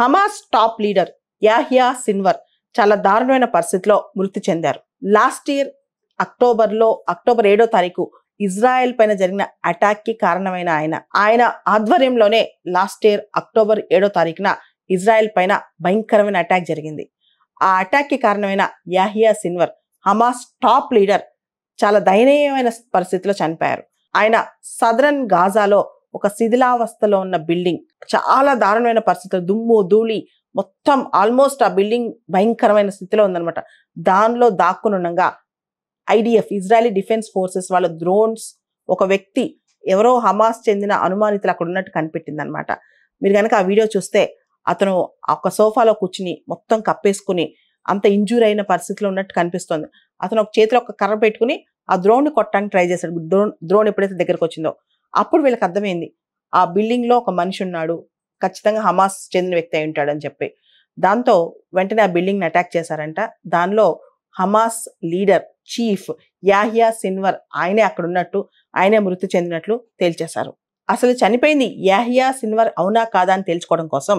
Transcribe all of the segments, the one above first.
Hamas top leader Yahya Sinwar చాలా దారుణమైన పరిస్థితిలో మృతి చెందారు లాస్ట్ ఇయర్ అక్టోబర్లో అక్టోబర్ ఏడో తారీఖు ఇజ్రాయెల్ పైన జరిగిన అటాక్కి కారణమైన ఆయన ఆయన ఆధ్వర్యంలోనే లాస్ట్ ఇయర్ అక్టోబర్ ఏడో తారీఖున ఇజ్రాయెల్ పైన భయంకరమైన అటాక్ జరిగింది ఆ అటాక్కి కారణమైన Yahya Sinwar Hamas top leader చాలా దయనీయమైన పరిస్థితిలో చనిపోయారు ఆయన సదరన్ గాజాలో ఒక శిథిలావస్థలో ఉన్న బిల్డింగ్ చాలా దారుణమైన పరిస్థితులు దుమ్ము ధూళి మొత్తం ఆల్మోస్ట్ ఆ బిల్డింగ్ భయంకరమైన స్థితిలో ఉందనమాట దానిలో దాక్కునుండగా ఐడిఎఫ్ ఇజ్రాయలీ డిఫెన్స్ ఫోర్సెస్ వాళ్ళ డ్రోన్స్ ఒక వ్యక్తి ఎవరో హమాస్ చెందిన అనుమానితులు అక్కడ ఉన్నట్టు కనిపెట్టింది అనమాట మీరు కనుక ఆ వీడియో చూస్తే అతను ఒక సోఫాలో కూర్చుని మొత్తం కప్పేసుకుని అంత ఇంజూర్ అయిన పరిస్థితిలో ఉన్నట్టు కనిపిస్తోంది అతను ఒక చేతిలో ఒక కర్ర పెట్టుకుని ఆ ద్రోణ్ని కొట్టడానికి ట్రై చేశాడు ద్రోణ్ ద్రోణ్ ఎప్పుడైతే దగ్గరకు వచ్చిందో అప్పుడు వీళ్ళకి అర్థమైంది ఆ బిల్డింగ్లో ఒక మనిషి ఉన్నాడు ఖచ్చితంగా హమాస్ చెందిన వ్యక్తి అయి ఉంటాడని చెప్పి దాంతో వెంటనే ఆ బిల్డింగ్ని అటాక్ చేశారంట దానిలో Hamas leader chief Yahya Sinwar ఆయనే అక్కడ ఉన్నట్టు ఆయనే మృతి చెందినట్లు తేల్చేశారు అసలు చనిపోయింది యాహియా సిన్వర్ అవునా కాదా అని తేల్చుకోవడం కోసం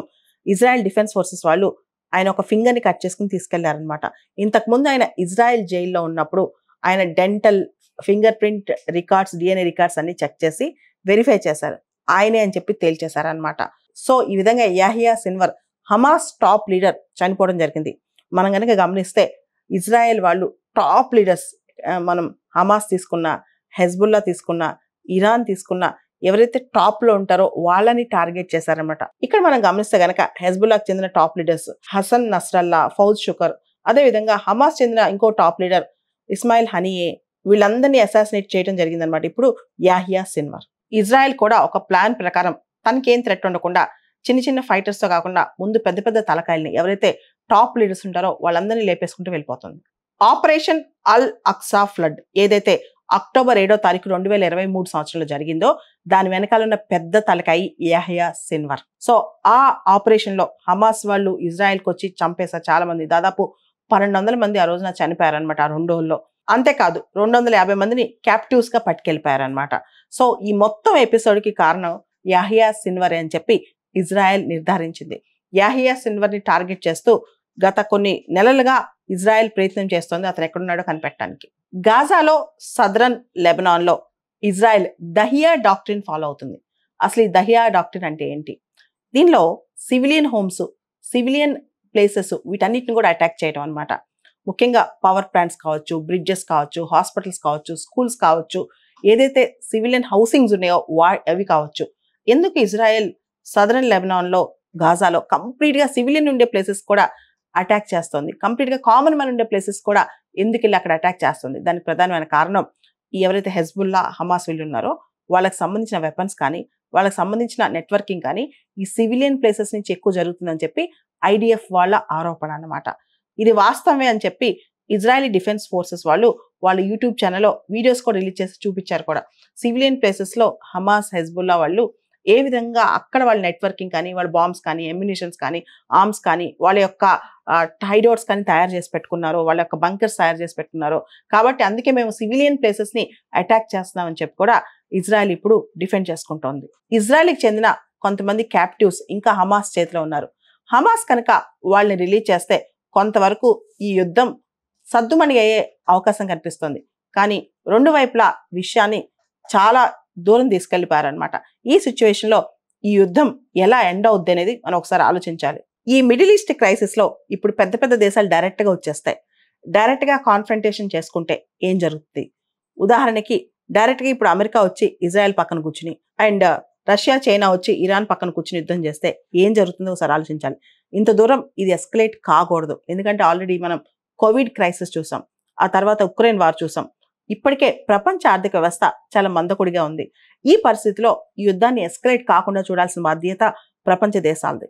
ఇజ్రాయెల్ డిఫెన్స్ ఫోర్సెస్ వాళ్ళు ఆయన ఒక ఫింగర్ని కట్ చేసుకుని తీసుకెళ్లారనమాట ఇంతకుముందు ఆయన ఇజ్రాయెల్ జైల్లో ఉన్నప్పుడు ఆయన dental fingerprint records DNA records అన్ని చెక్ చేసి వెరిఫై చేశారు ఆయనే అని చెప్పి తేల్చేశారనమాట సో ఈ విధంగా Yahya Sinwar Hamas top leader చనిపోవడం జరిగింది మనం కనుక గమనిస్తే ఇజ్రాయెల్ వాళ్ళు టాప్ లీడర్స్ మనం హమాస్ తీసుకున్న హెజ్బుల్లా తీసుకున్న ఇరాన్ తీసుకున్న ఎవరైతే టాప్లో ఉంటారో వాళ్ళని టార్గెట్ చేశారనమాట ఇక్కడ మనం గమనిస్తే కనుక హెజ్బుల్లాకి చెందిన top leaders Hassan Nasrallah Fuad Shukr అదేవిధంగా హమాస్ చెందిన ఇంకో టాప్ లీడర్ ఇస్మాయిల్ హనీయే వీళ్ళందరినీ అసాసినేట్ చేయడం జరిగిందనమాట ఇప్పుడు యాహియా సిన్వర్ ఇజ్రాయెల్ కూడా ఒక ప్లాన్ ప్రకారం తనకేం థ్రెట్ ఉండకుండా చిన్న చిన్న ఫైటర్స్తో కాకుండా ముందు పెద్ద పెద్ద తలకాయల్ని ఎవరైతే టాప్ లీడర్స్ ఉంటారో వాళ్ళందరినీ లేపేసుకుంటూ వెళ్ళిపోతుంది ఆపరేషన్ అల్ అక్సా ఫ్లడ్ ఏదైతే అక్టోబర్ ఏడో తారీఖు రెండు వేల ఇరవై మూడు సంవత్సరంలో జరిగిందో దాని వెనకాలన్న పెద్ద తలకాయి యహయా సిన్వర్ సో ఆ ఆపరేషన్లో హమాస్ వాళ్ళు ఇజ్రాయెల్కి వచ్చి చంపేశారు చాలా మంది దాదాపు పన్నెండు వందల మంది ఆ రోజున చనిపోయారనమాట ఆ రెండు రోజుల్లో అంతేకాదు రెండు వందల యాభై మందిని క్యాప్టివ్స్గా పట్టుకెళ్ళిపోయారనమాట సో ఈ మొత్తం ఎపిసోడ్కి కారణం యాహియా సిన్వర్ అని చెప్పి ఇజ్రాయెల్ నిర్ధారించింది యాహియా సిన్వర్ని టార్గెట్ చేస్తూ గత కొన్ని నెలలుగా ఇజ్రాయెల్ ప్రయత్నం చేస్తోంది అతను ఎక్కడున్నాడో కనిపెట్టడానికి గాజాలో సదరన్ లెబనాన్లో ఇజ్రాయెల్ దహియా డాక్ట్రిన్ ఫాలో అవుతుంది అసలు ఈ దహియా డాక్ట్రిన్ అంటే ఏంటి దీనిలో సివిలియన్ హోమ్స్ సివిలియన్ ప్లేసెస్ వీటన్నిటిని కూడా అటాక్ చేయడం అనమాట ముఖ్యంగా పవర్ ప్లాంట్స్ కావచ్చు బ్రిడ్జెస్ కావచ్చు హాస్పిటల్స్ కావచ్చు స్కూల్స్ కావచ్చు ఏదైతే సివిలియన్ హౌసింగ్స్ ఉన్నాయో వా అవి కావచ్చు ఎందుకు ఇజ్రాయెల్ సదరన్ లెబనాన్లో గాజాలో కంప్లీట్గా సివిలియన్ ఉండే ప్లేసెస్ కూడా అటాక్ చేస్తుంది కంప్లీట్గా కామన్ మ్యాన్ ఉండే ప్లేసెస్ కూడా ఎందుకు వెళ్ళి అక్కడ అటాక్ చేస్తుంది దానికి ప్రధానమైన కారణం ఎవరైతే హెజ్బుల్లా హమాస్ వీళ్ళు ఉన్నారో వాళ్ళకి సంబంధించిన వెపన్స్ కానీ వాళ్ళకి సంబంధించిన నెట్వర్కింగ్ కానీ ఈ సివిలియన్ ప్లేసెస్ నుంచి ఎక్కువ జరుగుతుందని చెప్పి ఐడిఎఫ్ వాళ్ళ ఆరోపణ అనమాట ఇది వాస్తవమే అని చెప్పి ఇజ్రాయలీ డిఫెన్స్ ఫోర్సెస్ వాళ్ళు వాళ్ళ యూట్యూబ్ ఛానల్లో వీడియోస్ కూడా రిలీజ్ చేసి చూపించారు కూడా సివిలియన్ ప్లేసెస్లో హమాస్ హెజ్బుల్లా వాళ్ళు ఏ విధంగా అక్కడ వాళ్ళ నెట్వర్కింగ్ కానీ వాళ్ళ బాంబ్స్ కానీ ఎమ్యునేషన్స్ కానీ ఆర్మ్స్ కానీ వాళ్ళ యొక్క టైడోర్స్ కానీ తయారు చేసి పెట్టుకున్నారో వాళ్ళ యొక్క బంకర్స్ తయారు చేసి పెట్టుకున్నారో కాబట్టి అందుకే మేము సివిలియన్ ప్లేసెస్ని అటాక్ చేస్తున్నామని చెప్పి కూడా ఇజ్రాయెల్ ఇప్పుడు డిఫెండ్ చేసుకుంటోంది ఇజ్రాయెల్కి చెందిన కొంతమంది క్యాప్టివ్స్ ఇంకా హమాస్ చేతిలో ఉన్నారు హమాస్ కనుక వాళ్ళని రిలీజ్ చేస్తే కొంతవరకు ఈ యుద్ధం సద్దుమణి అయ్యే అవకాశం కనిపిస్తుంది కానీ రెండు వైపులా విషయాన్ని చాలా దూరం తీసుకెళ్లిపోయారనమాట ఈ సిచ్యువేషన్లో ఈ యుద్ధం ఎలా ఎండ్ అవుద్ది అనేది మనం ఒకసారి ఆలోచించాలి ఈ మిడిల్ ఈస్ట్ క్రైసిస్లో ఇప్పుడు పెద్ద పెద్ద దేశాలు డైరెక్ట్గా వచ్చేస్తాయి డైరెక్ట్గా కాన్ఫ్రంటేషన్ చేసుకుంటే ఏం జరుగుతుంది ఉదాహరణకి డైరెక్ట్గా ఇప్పుడు అమెరికా వచ్చి ఇజ్రాయెల్ పక్కన కూర్చుని అండ్ రష్యా చైనా వచ్చి ఇరాన్ పక్కన కూర్చుని యుద్ధం చేస్తే ఏం జరుగుతుందో ఒకసారి ఆలోచించాలి ఇంత దూరం ఇది ఎస్కలేట్ కాకూడదు ఎందుకంటే ఆల్రెడీ మనం కోవిడ్ క్రైసిస్ చూసాం ఆ తర్వాత ఉక్రెయిన్ వార్ చూసాం ఇప్పటికే ప్రపంచ ఆర్థిక వ్యవస్థ చాలా మందకుడిగా ఉంది ఈ పరిస్థితిలో ఈ యుద్ధాన్ని ఎస్కలేట్ కాకుండా చూడాల్సిన బాధ్యత ప్రపంచ దేశాలది